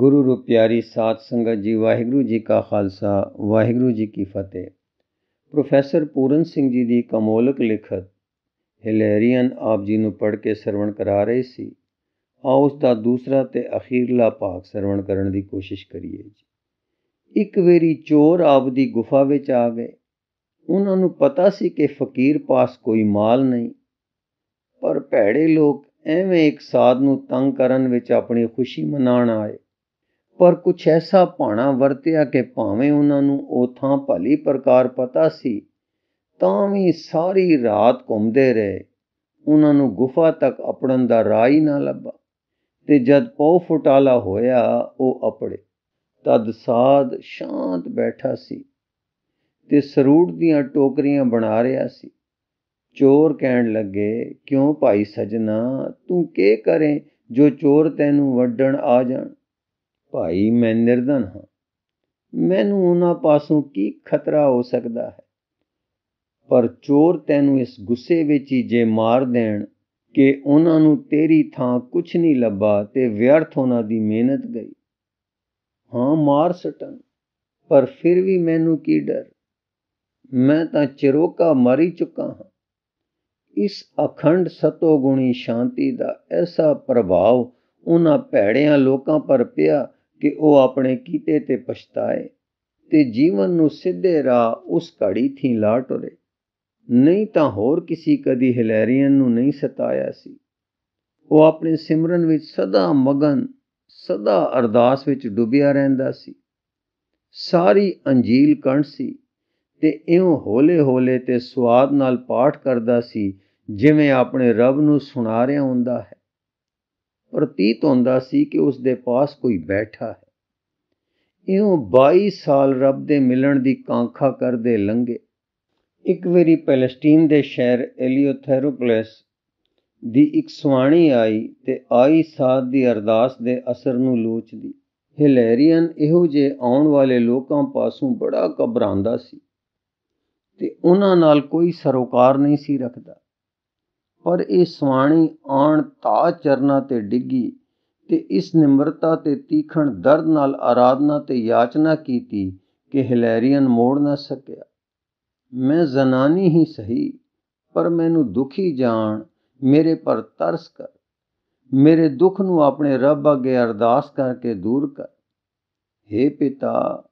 ਗੁਰੂ ਰੂਪ ਪਿਆਰੀ ਸਾਧ ਸੰਗਤ ਜੀ ਵਾਹਿਗੁਰੂ ਜੀ ਕਾ ਖਾਲਸਾ ਵਾਹਿਗੁਰੂ ਜੀ ਕੀ ਫਤਿਹ ਪ੍ਰੋਫੈਸਰ ਪੂਰਨ ਸਿੰਘ ਜੀ ਦੀ ਕਮੋਲਕ ਲਿਖਤ ਹਿਲੇਰੀਅਨ ਆਪ ਜੀ ਨੂੰ ਪੜ੍ਹ ਕੇ ਸਰਵਣ ਕਰਾ ਰਹੇ ਸੀ ਆ ਉਸ ਦਾ ਦੂਸਰਾ ਤੇ ਅਖੀਰਲਾ ਭਾਗ ਸਰਵਣ ਕਰਨ ਦੀ ਕੋਸ਼ਿਸ਼ ਕਰੀਏ ਜੀ ਇੱਕ ਵੇਰੀ ਚੋਰ ਆਪ ਦੀ ਗੁਫਾ ਵਿੱਚ ਆ ਗਏ ਉਹਨਾਂ ਨੂੰ ਪਤਾ ਸੀ ਕਿ ਫਕੀਰ ਪਾਸ ਕੋਈ ਮਾਲ ਨਹੀਂ ਪਰ ਭੈੜੇ ਲੋਕ ਐਵੇਂ ਇੱਕ ਸਾਧ ਨੂੰ ਤੰਗ ਕਰਨ ਵਿੱਚ ਆਪਣੀ ਖੁਸ਼ੀ ਮਨਾਉਣ ਆਏ ਪਰ ਕੁਛ ਐਸਾ ਪਾਣਾ ਵਰਤਿਆ ਕਿ ਭਾਵੇਂ ਉਹਨਾਂ ਨੂੰ ਉਹ ਥਾਂ ਭਲੀ ਪ੍ਰਕਾਰ ਪਤਾ ਸੀ ਤਾਂ ਵੀ ਸਾਰੀ ਰਾਤ ਘੁੰਮਦੇ ਰਹੇ ਉਹਨਾਂ ਨੂੰ ਗੁਫਾ ਤੱਕ ਅਪੜਨ ਦਾ ਰਾਹ ਹੀ ਨਾ ਲੱਭਾ ਤੇ ਜਦ ਪਉ ਫੁਟਾਲਾ ਹੋਇਆ ਉਹ ਅਪੜੇ ਤਦ ਸਾਧ ਸ਼ਾਂਤ ਬੈਠਾ ਸੀ ਤੇ ਸਰੂੜ ਦੀਆਂ ਟੋਕਰੀਆਂ ਬਣਾ ਰਿਹਾ ਸੀ ਚੋਰ ਕਹਿਣ ਲੱਗੇ ਕਿਉਂ ਭਾਈ ਸਜਣਾ ਤੂੰ ਕੀ ਕਰੇ ਜੋ ਚੋਰ ਤੈਨੂੰ ਵੱਡਣ ਆ ਜਾਣ ਭਾਈ ਮੈਂ ਨਿਰਧਨ ਹਾਂ ਮੈਨੂੰ ਉਹਨਾਂ ਪਾਸੋਂ ਕੀ ਖਤਰਾ ਹੋ ਸਕਦਾ ਹੈ ਪਰ ਚੋਰ ਤੈਨੂੰ ਇਸ ਗੁੱਸੇ ਵਿੱਚ ਹੀ ਜੇ ਮਾਰ ਦੇਣ ਕਿ ਉਹਨਾਂ ਨੂੰ ਤੇਰੀ ਥਾਂ ਕੁਝ ਨਹੀਂ ਲੱਭਾ ਤੇ ਵਿਅਰਥ ਉਹਨਾਂ ਦੀ ਮਿਹਨਤ ਗਈ ਹਾਂ ਮਾਰ ਸਟਨ ਪਰ ਫਿਰ ਵੀ ਮੈਨੂੰ ਕੀ ਡਰ ਮੈਂ ਤਾਂ ਚਿਰੋਕਾ ਮਰੀ ਚੁੱਕਾ ਹਾਂ ਇਸ ਅਖੰਡ ਸਤੋਗੁਣੀ ਸ਼ਾਂਤੀ ਦਾ ਐਸਾ ਪ੍ਰਭਾਵ ਉਹਨਾਂ ਭੈੜਿਆਂ ਲੋਕਾਂ ਪਰ ਪਿਆ ਕਿ ਉਹ ਆਪਣੇ ਕੀਤੇ ਤੇ ਪਛਤਾਏ ਤੇ ਜੀਵਨ ਨੂੰ ਸਿੱਧੇ ਰਾਹ ਉਸ ਘੜੀ ਥੀ ਲਾ ਟੁਰੇ ਨਹੀਂ ਤਾਂ ਹੋਰ ਕਿਸੇ ਕਦੀ ਹਿਲੇਰੀਅਨ ਨੂੰ ਨਹੀਂ ਸਤਾਇਆ ਸੀ ਉਹ ਆਪਣੇ ਸਿਮਰਨ ਵਿੱਚ ਸਦਾ ਮਗਨ ਸਦਾ ਅਰਦਾਸ ਵਿੱਚ ਡੁੱਬਿਆ ਰਹਿੰਦਾ ਸੀ ਸਾਰੀ ਅੰਜੀਲ ਕੰਠ ਸੀ ਤੇ ਇਉਂ ਹੌਲੇ-ਹੌਲੇ ਤੇ ਸਵਾਦ ਨਾਲ ਪਾਠ ਕਰਦਾ ਸੀ ਜਿਵੇਂ ਆਪਣੇ ਰੱਬ ਨੂੰ ਸੁਣਾ ਰਿਹਾ ਹੁੰਦਾ ਹੈ ਪ੍ਰਤੀਤ ਹੁੰਦਾ ਸੀ ਕਿ ਉਸ ਦੇ ਪਾਸ ਕੋਈ ਬੈਠਾ ਹੈ ਇਉਂ 22 ਸਾਲ ਰੱਬ ਦੇ ਮਿਲਣ ਦੀ ਕਾਂਖਾ ਕਰਦੇ ਲੰਘੇ ਇੱਕ ਵਾਰੀ ਪੈਲੇਸਟਾਈਨ ਦੇ ਸ਼ਹਿਰ ਐਲੀਓਥੈਰੋਪਲਸ ਦੀ ਇੱਕ ਸੁਆਣੀ ਆਈ ਤੇ ਆਈ ਸਾਧ ਦੀ ਅਰਦਾਸ ਦੇ ਅਸਰ ਨੂੰ ਲੋਚਦੀ ਹਿਲੇਰੀਅਨ ਇਹੋ ਜੇ ਆਉਣ ਵਾਲੇ ਲੋਕਾਂ ਪਾਸੋਂ ਬੜਾ ਘਬਰਾਉਂਦਾ ਸੀ ਤੇ ਉਹਨਾਂ ਨਾਲ ਕੋਈ ਸਰੋਕਾਰ ਨਹੀਂ ਸੀ ਰੱਖਦਾ ਪਰ ਇਹ ਸਵਾਣੀ ਆਣ ਤਾ ਚਰਨਾ ਤੇ ਡਿੱਗੀ ਤੇ ਇਸ ਨਿਮਰਤਾ ਤੇ ਤੀਖਣ ਦਰਦ ਨਾਲ ਆਰਾਧਨਾ ਤੇ ਯਾਚਨਾ ਕੀਤੀ ਕਿ ਹਿਲੇਰੀਅਨ ਮੋੜ ਨਾ ਸਕਿਆ ਮੈਂ ਜ਼ਨਾਨੀ ਹੀ ਸਹੀ ਪਰ ਮੈਨੂੰ ਦੁਖੀ ਜਾਣ ਮੇਰੇ ਪਰ ਤਰਸ ਕਰ ਮੇਰੇ ਦੁੱਖ ਨੂੰ ਆਪਣੇ ਰੱਬ ਅੱਗੇ ਅਰਦਾਸ ਕਰਕੇ ਦੂਰ ਕਰ हे ਪਿਤਾ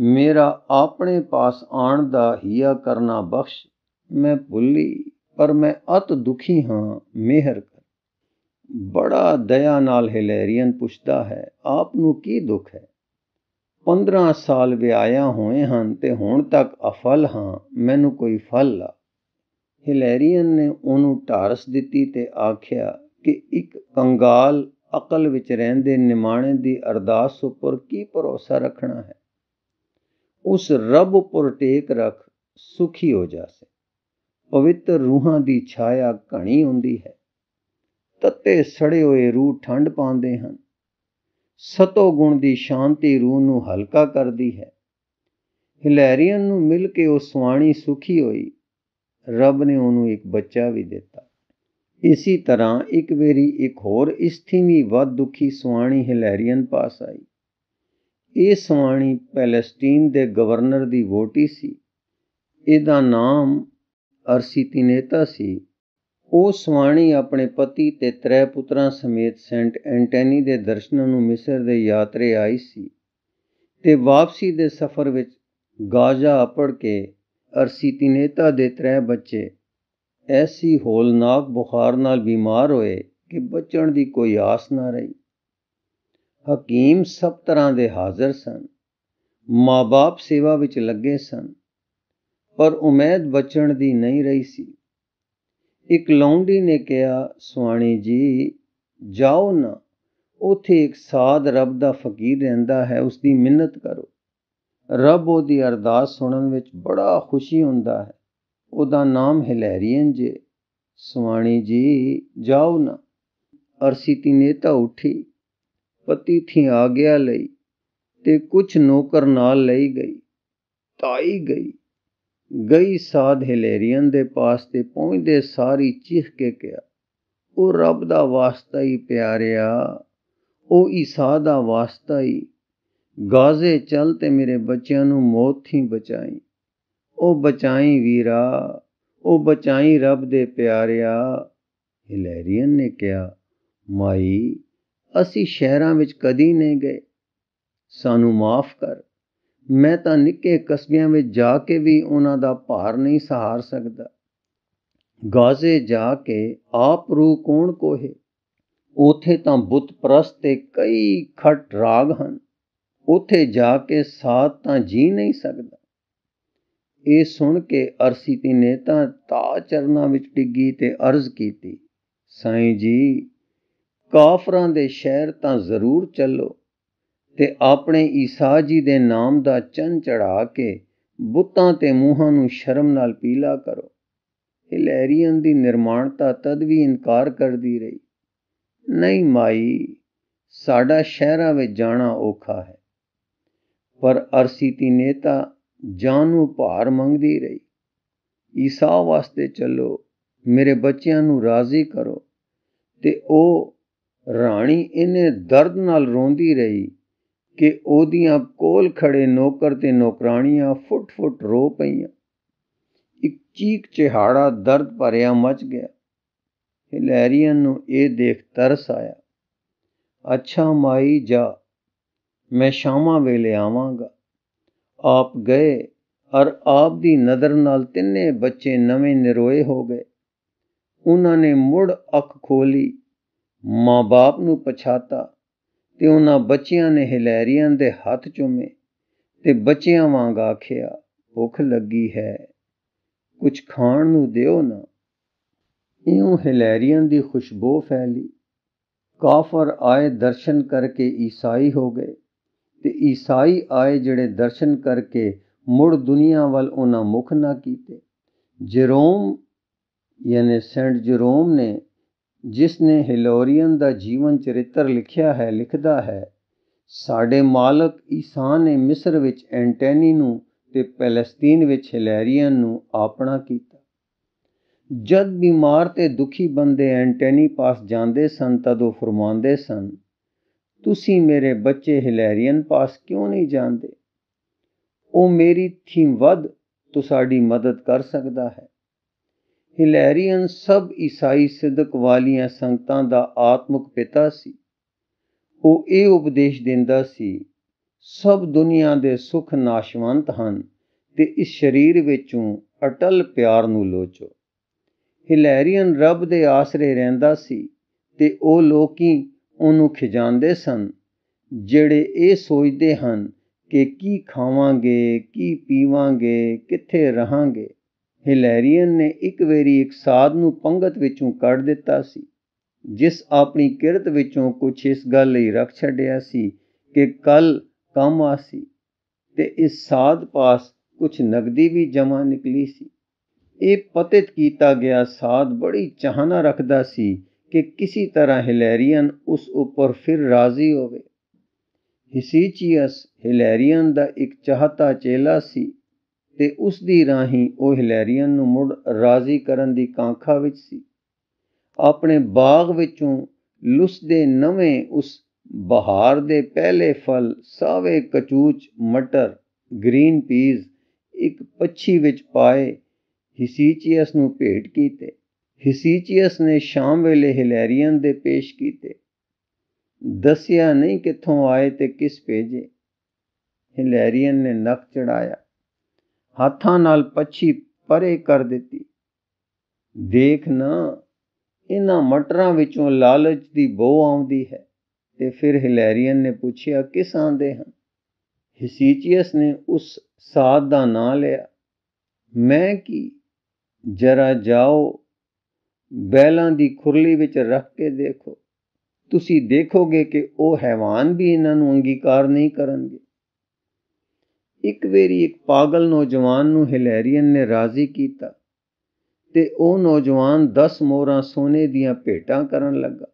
ਮੇਰਾ ਆਪਣੇ ਪਾਸ ਆਣ ਦਾ ਹਿਆ ਕਰਨਾ ਬਖਸ਼ ਮੈਂ ਭੁੱਲੀ ਪਰ ਮੈਂ ਅਤ ਦੁਖੀ ਹਾਂ ਮਿਹਰ ਕਰ ਬੜਾ ਦਇਆ ਨਾਲ ਹਿਲੇਰੀਅਨ ਪੁੱਛਦਾ ਹੈ ਆਪ ਨੂੰ ਕੀ ਦੁੱਖ ਹੈ 15 ਸਾਲ ਵਿਆਇਆ ਹੋਏ ਹਨ ਤੇ ਹੁਣ ਤੱਕ ਅਫਲ ਹਾਂ ਮੈਨੂੰ ਕੋਈ ਫਲ ਲਾ ਹਿਲੇਰੀਅਨ ਨੇ ਉਹਨੂੰ ਢਾਰਸ ਦਿੱਤੀ ਤੇ ਆਖਿਆ ਕਿ ਇੱਕ ਕੰਗਾਲ ਅਕਲ ਵਿੱਚ ਰਹਿੰਦੇ ਨਿਮਾਣੇ ਦੀ ਅਰਦਾਸ ਉੱਪਰ ਕੀ ਭਰੋਸਾ ਰੱਖਣਾ ਹੈ ਉਸ ਰੱਬ ਉੱਪਰ ਟੇਕ ਰੱਖ ਸੁਖੀ ਹੋ ਜਾਸੇ ਪਵਿੱਤਰ ਰੂਹਾਂ ਦੀ ਛਾਇਆ ਘਣੀ ਹੁੰਦੀ ਹੈ ਤੱਤੇ ਸੜੇ ਹੋਏ ਰੂਹ ਠੰਡ ਪਾਉਂਦੇ ਹਨ ਸਤੋ ਗੁਣ ਦੀ ਸ਼ਾਂਤੀ ਰੂਹ ਨੂੰ ਹਲਕਾ ਕਰਦੀ ਹੈ ਹਿਲੈਰੀਅਨ ਨੂੰ ਮਿਲ ਕੇ ਉਹ ਸੁਆਣੀ ਸੁਖੀ ਹੋਈ ਰੱਬ ਨੇ ਉਹਨੂੰ ਇੱਕ ਬੱਚਾ ਵੀ ਦਿੱਤਾ ਇਸੇ ਤਰ੍ਹਾਂ ਇੱਕ ਵੇਰੀ ਇੱਕ ਹੋਰ ਇਸਥੀਵੀ ਵੱਧ ਦੁਖੀ ਸੁਆਣੀ ਹਿਲੈਰੀਅਨ ਪਾਸ ਆਈ ਇਹ ਸੁਆਣੀ ਪੈਲੇਸਟਾਈਨ ਦੇ ਗਵਰਨਰ ਦੀ ਵੋਟੀ ਸੀ ਇਹਦਾ ਨਾਮ ਅਰਸੀਤੀ ਨੇਤਾ ਸੀ ਉਹ ਸਵਾਣੀ ਆਪਣੇ ਪਤੀ ਤੇ ਤਰੇ ਪੁੱਤਰਾਂ ਸਮੇਤ ਸੈਂਟ ਐਂਟੈਨੀ ਦੇ ਦਰਸ਼ਨਾਂ ਨੂੰ ਮਿਸਰ ਦੇ ਯਾਤਰੇ ਆਈ ਸੀ ਤੇ ਵਾਪਸੀ ਦੇ ਸਫ਼ਰ ਵਿੱਚ ਗਾਜ਼ਾ ਅਪੜ ਕੇ ਅਰਸੀਤੀ ਨੇਤਾ ਦੇ ਤਰੇ ਬੱਚੇ ਐਸੀ ਹੋਲਨਾਕ ਬੁਖਾਰ ਨਾਲ ਬਿਮਾਰ ਹੋਏ ਕਿ ਬਚਣ ਦੀ ਕੋਈ ਆਸ ਨਾ ਰਹੀ ਹਕੀਮ ਸਭ ਤਰ੍ਹਾਂ ਦੇ ਹਾਜ਼ਰ ਸਨ ਮਾਪੇ ਸੇਵਾ ਵਿੱਚ ਲੱਗੇ ਸਨ ਪਰ ਉਮੀਦ ਬਚਣ ਦੀ ਨਹੀਂ ਰਹੀ ਸੀ ਇੱਕ ਲੌਂਡੀ ਨੇ ਕਿਹਾ ਸੁਆਣੀ ਜੀ ਜਾਓ ਨਾ ਉਥੇ ਇੱਕ ਸਾਧ ਰੱਬ ਦਾ ਫਕੀਰ ਰਹਿੰਦਾ ਹੈ ਉਸ ਦੀ ਮਿੰਨਤ ਕਰੋ ਰੱਬ ਉਹਦੀ ਅਰਦਾਸ ਸੁਣਨ ਵਿੱਚ ਬੜਾ ਖੁਸ਼ੀ ਹੁੰਦਾ ਹੈ ਉਹਦਾ ਨਾਮ ਹਿਲੈਰੀਅਨ ਜੇ ਸੁਆਣੀ ਜੀ ਜਾਓ ਨਾ ਅਰਸੀਤੀ ਨੇ ਤਾਂ ਉਠੀ ਪਤੀ ਥੀ ਆ ਗਿਆ ਲਈ ਤੇ ਕੁਝ ਨੌਕਰ ਨਾਲ ਲਈ ਗਈ ਤਾਈ ਗਈ ਗਈ ਸਾਧ ਹਿਲੇਰੀਅਨ ਦੇ ਪਾਸ ਤੇ ਪਹੁੰਚਦੇ ਸਾਰੀ ਚੀਖ ਕੇ ਕਿਹਾ ਉਹ ਰੱਬ ਦਾ ਵਾਸਤਾ ਹੀ ਪਿਆਰਿਆ ਉਹ ਈਸਾ ਦਾ ਵਾਸਤਾ ਹੀ ਗਾਜ਼ੇ ਚਲ ਤੇ ਮੇਰੇ ਬੱਚਿਆਂ ਨੂੰ ਮੌਤ ਹੀ ਬਚਾਈ ਉਹ ਬਚਾਈ ਵੀਰਾ ਉਹ ਬਚਾਈ ਰੱਬ ਦੇ ਪਿਆਰਿਆ ਹਿਲੇਰੀਅਨ ਨੇ ਕਿਹਾ ਮਾਈ ਅਸੀਂ ਸ਼ਹਿਰਾਂ ਵਿੱਚ ਕਦੀ ਨਹੀਂ ਗਏ ਸਾਨੂੰ ਮਾਫ ਕਰ ਮੈਂ ਤਾਂ ਨਿੱਕੇ ਕਸਬਿਆਂ ਵਿੱਚ ਜਾ ਕੇ ਵੀ ਉਹਨਾਂ ਦਾ ਭਾਰ ਨਹੀਂ ਸਹਾਰ ਸਕਦਾ ਗਾਜ਼ੇ ਜਾ ਕੇ ਆਪ ਰੂ ਕੋਣ ਕੋਹੇ ਉਥੇ ਤਾਂ ਬੁੱਤ ਪ੍ਰਸਤ ਤੇ ਕਈ ਖਟ ਰਾਗ ਹਨ ਉਥੇ ਜਾ ਕੇ ਸਾਥ ਤਾਂ ਜੀ ਨਹੀਂ ਸਕਦਾ ਇਹ ਸੁਣ ਕੇ ਅਰਸੀਤੀ ਨੇ ਤਾਂ ਤਾ ਚਰਨਾ ਵਿੱਚ ਡਿੱਗੀ ਤੇ ਅਰਜ਼ ਕੀਤੀ ਸਾਈਂ ਜੀ ਕਾਫਰਾਂ ਦੇ ਸ਼ਹਿਰ ਤਾਂ ਜ਼ਰੂਰ ਚੱਲੋ ਤੇ ਆਪਣੇ ਈਸਾ ਜੀ ਦੇ ਨਾਮ ਦਾ ਚੰਨ ਚੜਾ ਕੇ ਬੁੱਤਾਂ ਤੇ ਮੂੰਹਾਂ ਨੂੰ ਸ਼ਰਮ ਨਾਲ ਪੀਲਾ ਕਰੋ ਹਿਲੇਰੀਅਨ ਦੀ ਨਿਰਮਾਣਤਾ ਤਦ ਵੀ ਇਨਕਾਰ ਕਰਦੀ ਰਹੀ ਨਹੀਂ ਮਾਈ ਸਾਡਾ ਸ਼ਹਿਰਾਂ ਵਿੱਚ ਜਾਣਾ ਔਖਾ ਹੈ ਪਰ ਅਰਸੀਤੀ ਨੇਤਾ ਨੂੰ ਭਾਰ ਮੰਗਦੀ ਰਹੀ ਈਸਾ ਵਾਸਤੇ ਚੱਲੋ ਮੇਰੇ ਬੱਚਿਆਂ ਨੂੰ ਰਾਜ਼ੀ ਕਰੋ ਤੇ ਉਹ ਰਾਣੀ ਇਹਨੇ ਦਰਦ ਨਾਲ ਰੋਂਦੀ ਰਹੀ ਕਿ ਉਹਦੀਆਂ ਕੋਲ ਖੜੇ ਨੌਕਰ ਤੇ ਨੌਕਰਾਣੀਆਂ ਫੁੱਟ-ਫੁੱਟ ਰੋ ਪਈਆਂ ਇੱਕ ਚੀਕ ਚਿਹਾੜਾ ਦਰਦ ਭਰਿਆ ਮਚ ਗਿਆ ਹਿਲੈਰੀਅਨ ਨੂੰ ਇਹ ਦੇਖ ਤਰਸ ਆਇਆ ਅੱਛਾ ਮਾਈ ਜਾ ਮੈਂ ਸ਼ਾਮਾਂ ਵੇਲੇ ਆਵਾਂਗਾ ਆਪ ਗਏ ਔਰ ਆਪ ਦੀ ਨਜ਼ਰ ਨਾਲ ਤਿੰਨੇ ਬੱਚੇ ਨਵੇਂ ਨਿਰੋਏ ਹੋ ਗਏ ਉਹਨਾਂ ਨੇ ਮੁੜ ਅੱਖ ਖੋਲੀ ਮਾਂ-ਬਾਪ ਨੂੰ ਪਛਾਤਾ ਤੇ ਉਹਨਾਂ ਬੱਚਿਆਂ ਨੇ ਹਿਲੈਰੀਆਂ ਦੇ ਹੱਥ ਚੁੰਮੇ ਤੇ ਬੱਚਿਆਂ ਵਾਂਗ ਆਖਿਆ ਭੁੱਖ ਲੱਗੀ ਹੈ ਕੁਝ ਖਾਣ ਨੂੰ ਦਿਓ ਨਾ ਇਉਂ ਹਿਲੈਰੀਆਂ ਦੀ ਖੁਸ਼ਬੂ ਫੈਲੀ ਕਾਫਰ ਆਏ ਦਰਸ਼ਨ ਕਰਕੇ ਈਸਾਈ ਹੋ ਗਏ ਤੇ ਈਸਾਈ ਆਏ ਜਿਹੜੇ ਦਰਸ਼ਨ ਕਰਕੇ ਮੁੜ ਦੁਨੀਆ ਵੱਲ ਉਹਨਾਂ ਮੁਖ ਨਾ ਕੀਤੇ ਜਰੋਮ ਯਾਨੀ ਸੈਂਟ ਜਰੋਮ ਨੇ ਜਿਸ ਨੇ ਹਿਲੋਰੀਅਨ ਦਾ ਜੀਵਨ ਚਰਿੱਤਰ ਲਿਖਿਆ ਹੈ ਲਿਖਦਾ ਹੈ ਸਾਡੇ ਮਾਲਕ ਈਸਾ ਨੇ ਮਿਸਰ ਵਿੱਚ ਐਂਟੈਨੀ ਨੂੰ ਤੇ ਪੈਲਸਤੀਨ ਵਿੱਚ ਹਿਲੇਰੀਅਨ ਨੂੰ ਆਪਣਾ ਕੀਤਾ ਜਦ ਬਿਮਾਰ ਤੇ ਦੁਖੀ ਬੰਦੇ ਐਂਟੈਨੀ ਪਾਸ ਜਾਂਦੇ ਸਨ ਤਦ ਉਹ ਫਰਮਾਉਂਦੇ ਸਨ ਤੁਸੀਂ ਮੇਰੇ ਬੱਚੇ ਹਿਲੇਰੀਅਨ ਪਾਸ ਕਿਉਂ ਨਹੀਂ ਜਾਂਦੇ ਉਹ ਮੇਰੀ ਥੀਮ ਵੱਧ ਤੁਹਾਡੀ ਸਾਡੀ ਮਦਦ ਕਰ ਸਕਦਾ ਹੈ ਹਿਲੇਰੀਅਨ ਸਭ ਈਸਾਈ ਸਿੱਧਕ ਵਾਲੀਆਂ ਸੰਗਤਾਂ ਦਾ ਆਤਮਿਕ ਪਿਤਾ ਸੀ ਉਹ ਇਹ ਉਪਦੇਸ਼ ਦਿੰਦਾ ਸੀ ਸਭ ਦੁਨੀਆ ਦੇ ਸੁਖ ਨਾਸ਼ਵੰਤ ਹਨ ਤੇ ਇਸ ਸਰੀਰ ਵਿੱਚੋਂ ਅਟਲ ਪਿਆਰ ਨੂੰ ਲੋਚੋ ਹਿਲੇਰੀਅਨ ਰੱਬ ਦੇ ਆਸਰੇ ਰਹਿੰਦਾ ਸੀ ਤੇ ਉਹ ਲੋਕੀ ਉਹਨੂੰ ਖਿਜਾਂਦੇ ਸਨ ਜਿਹੜੇ ਇਹ ਸੋਚਦੇ ਹਨ ਕਿ ਕੀ ਖਾਵਾਂਗੇ ਕੀ ਪੀਵਾਂਗੇ ਕਿੱਥੇ ਰਹਾਂਗੇ ਹਿਲੇਰੀਅਨ ਨੇ ਇੱਕ ਵੇਰੀ ਇੱਕ ਸਾਧ ਨੂੰ ਪੰਗਤ ਵਿੱਚੋਂ ਕੱਢ ਦਿੱਤਾ ਸੀ ਜਿਸ ਆਪਣੀ ਕਿਰਤ ਵਿੱਚੋਂ ਕੁਝ ਇਸ ਗੱਲ ਲਈ ਰੱਖ ਛੱਡਿਆ ਸੀ ਕਿ ਕੱਲ ਕੰਮ ਆਸੀ ਤੇ ਇਸ ਸਾਧ ਪਾਸ ਕੁਝ ਨਗਦੀ ਵੀ ਜਮਾ ਨਿਕਲੀ ਸੀ ਇਹ ਪਤਿਤ ਕੀਤਾ ਗਿਆ ਸਾਧ ਬੜੀ ਚਾਹਨਾ ਰੱਖਦਾ ਸੀ ਕਿ ਕਿਸੇ ਤਰ੍ਹਾਂ ਹਿਲੇਰੀਅਨ ਉਸ ਉੱਪਰ ਫਿਰ ਰਾਜ਼ੀ ਹੋਵੇ ਹਿਸੀਚੀਅਸ ਹਿਲੇਰੀਅਨ ਦਾ ਇੱਕ ਚਾਹਤਾ ਚੇਲਾ ਸੀ ਤੇ ਉਸ ਦੀ ਰਾਹੀਂ ਉਹ ਹਿਲੇਰੀਅਨ ਨੂੰ ਮੁੜ ਰਾਜ਼ੀ ਕਰਨ ਦੀ ਕਾਂਖਾ ਵਿੱਚ ਸੀ ਆਪਣੇ ਬਾਗ ਵਿੱਚੋਂ ਲੁਸਦੇ ਨਵੇਂ ਉਸ ਬਹਾਰ ਦੇ ਪਹਿਲੇ ਫਲ ਸਾਵੇ ਕਚੂਚ ਮਟਰ ਗ੍ਰੀਨ ਪੀਜ਼ ਇੱਕ ਪੱਛੀ ਵਿੱਚ ਪਾਏ ਹਿਸੀਚੀਅਸ ਨੂੰ ਭੇਟ ਕੀਤੇ ਹਿਸੀਚੀਅਸ ਨੇ ਸ਼ਾਮ ਵੇਲੇ ਹਿਲੇਰੀਅਨ ਦੇ ਪੇਸ਼ ਕੀਤੇ ਦੱਸਿਆ ਨਹੀਂ ਕਿੱਥੋਂ ਆਏ ਤੇ ਕਿਸ ਭੇਜੇ ਹਿਲੇਰੀਅਨ ਨੇ ਨੱਕ ਚੜਾਇਆ ਹੱਥਾਂ ਨਾਲ ਪੱਛੀ ਪਰੇ ਕਰ ਦਿੱਤੀ ਦੇਖ ਨਾ ਇਹਨਾਂ ਮਟਰਾਂ ਵਿੱਚੋਂ ਲਾਲਚ ਦੀ ਬੋ ਆਉਂਦੀ ਹੈ ਤੇ ਫਿਰ ਹਿਲੇਰੀਅਨ ਨੇ ਪੁੱਛਿਆ ਕਿਸ ਆਂਦੇ ਹਨ ਹਿਸੀਚੀਅਸ ਨੇ ਉਸ ਸਾਧ ਦਾ ਨਾਂ ਲਿਆ ਮੈਂ ਕੀ ਜਰਾ ਜਾਓ ਬੈਲਾਂ ਦੀ ਖੁਰਲੀ ਵਿੱਚ ਰੱਖ ਕੇ ਦੇਖੋ ਤੁਸੀਂ ਦੇਖੋਗੇ ਕਿ ਉਹ ਹੈਵਾਨ ਵੀ ਇਹਨਾਂ ਨੂੰ ਅੰਗੀਕਾਰ ਨਹੀਂ ਕਰਨਗੇ ਇੱਕ ਵੇਰੀ ਇੱਕ ਪਾਗਲ ਨੌਜਵਾਨ ਨੂੰ ਹਿਲੇਰੀਅਨ ਨੇ ਰਾਜ਼ੀ ਕੀਤਾ ਤੇ ਉਹ ਨੌਜਵਾਨ 10 ਮੋਹਰਾਂ ਸੋਨੇ ਦੀਆਂ ਭੇਟਾਂ ਕਰਨ ਲੱਗਾ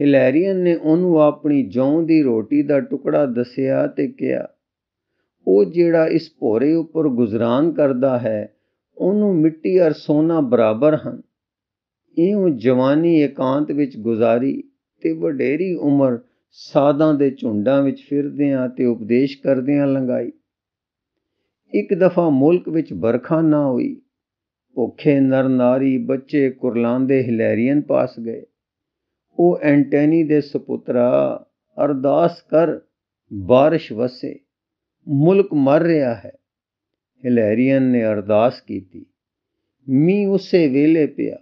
ਹਿਲੇਰੀਅਨ ਨੇ ਉਹਨੂੰ ਆਪਣੀ ਜੌਂ ਦੀ ਰੋਟੀ ਦਾ ਟੁਕੜਾ ਦੱਸਿਆ ਤੇ ਕਿਹਾ ਉਹ ਜਿਹੜਾ ਇਸ ਭੋਰੇ ਉੱਪਰ ਗੁਜ਼ਰਾਨ ਕਰਦਾ ਹੈ ਉਹਨੂੰ ਮਿੱਟੀ ਅਰ ਸੋਨਾ ਬਰਾਬਰ ਹਨ ਇਉਂ ਜਵਾਨੀ ਇਕਾਂਤ ਵਿੱਚ ਗੁਜ਼ਾਰੀ ਤੇ ਵਡੇਰੀ ਉਮਰ ਸਾਧਾਂ ਦੇ ਝੁੰਡਾਂ ਵਿੱਚ ਫਿਰਦੇ ਆ ਤੇ ਉਪਦੇਸ਼ ਕਰਦੇ ਆ ਲੰਗਾਈ ਇੱਕ ਦਫਾ ਮੁਲਕ ਵਿੱਚ ਬਰਖਾ ਨਾ ਹੋਈ ਭੁੱਖੇ ਨਰ ਨਾਰੀ ਬੱਚੇ ਕੁਰਲਾਂਦੇ ਹਿਲੇਰੀਅਨ ਪਾਸ ਗਏ ਉਹ ਐਂਟੈਨੀ ਦੇ ਸੁਪੁੱਤਰਾ ਅਰਦਾਸ ਕਰ بارش ਵਸੇ ਮੁਲਕ ਮਰ ਰਿਹਾ ਹੈ ਹਿਲੇਰੀਅਨ ਨੇ ਅਰਦਾਸ ਕੀਤੀ ਮੀ ਉਸੇ ਵੇਲੇ ਪਿਆ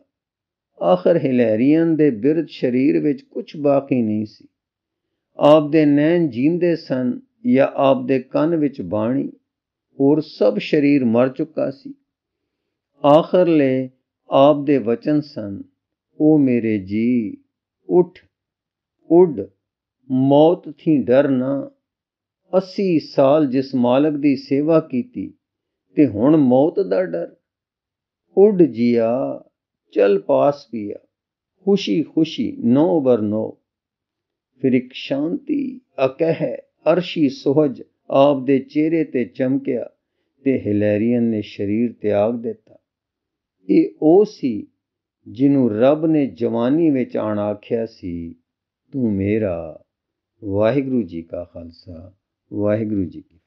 ਆਖਰ ਹਿਲੇਰੀਅਨ ਦੇ ਬਿਰਧ ਸਰੀਰ ਵਿੱਚ ਕੁਝ ਬਾਕੀ ਨਹੀਂ ਸੀ ਆਪ ਦੇ ਨੈਣ ਜੀਂਦੇ ਸਨ ਜਾਂ ਆਪ ਦੇ ਕੰਨ ਵਿੱਚ ਬਾਣੀ ਹੋਰ ਸਭ ਸਰੀਰ ਮਰ ਚੁੱਕਾ ਸੀ ਆਖਰਲੇ ਆਪ ਦੇ ਵਚਨ ਸਨ ਉਹ ਮੇਰੇ ਜੀ ਉਠ ਉੱਡ ਮੌਤ ਥੀ ਡਰ ਨਾ 80 ਸਾਲ ਜਿਸ ਮਾਲਕ ਦੀ ਸੇਵਾ ਕੀਤੀ ਤੇ ਹੁਣ ਮੌਤ ਦਾ ਡਰ ਉੱਡ ਜੀਆ ਚਲ ਪਾਸ ਪਿਆ ਖੁਸ਼ੀ ਖੁਸ਼ੀ ਨੋ ਬਰ ਨੋ ਫਿਰ ਇੱਕ ਸ਼ਾਂਤੀ ਅਕਹਿ ਅਰਸ਼ੀ ਸੁਹਜ ਆਪ ਦੇ ਚਿਹਰੇ ਤੇ ਚਮਕਿਆ ਤੇ ਹਿਲੇਰੀਅਨ ਨੇ ਸਰੀਰ ਤਿਆਗ ਦਿੱਤਾ ਇਹ ਉਹ ਸੀ ਜਿਹਨੂੰ ਰੱਬ ਨੇ ਜਵਾਨੀ ਵਿੱਚ ਆਣ ਆਖਿਆ ਸੀ ਤੂੰ ਮੇਰਾ ਵਾਹਿਗੁਰੂ ਜੀ ਕਾ ਖਾਲਸਾ ਵਾਹਿਗੁਰੂ ਜੀ ਕੀ